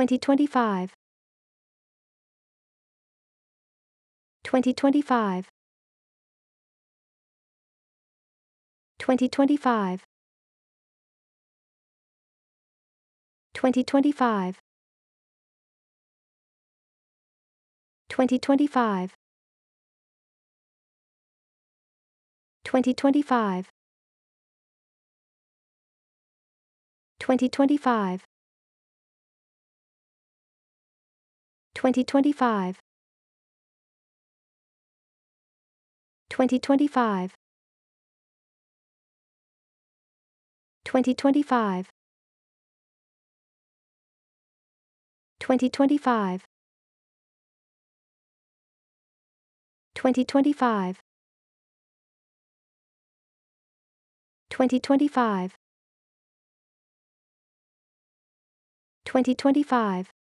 2025 2025 2025 2025 2025 2025 2025 2025 2025 2025 2025 2025 2025 2025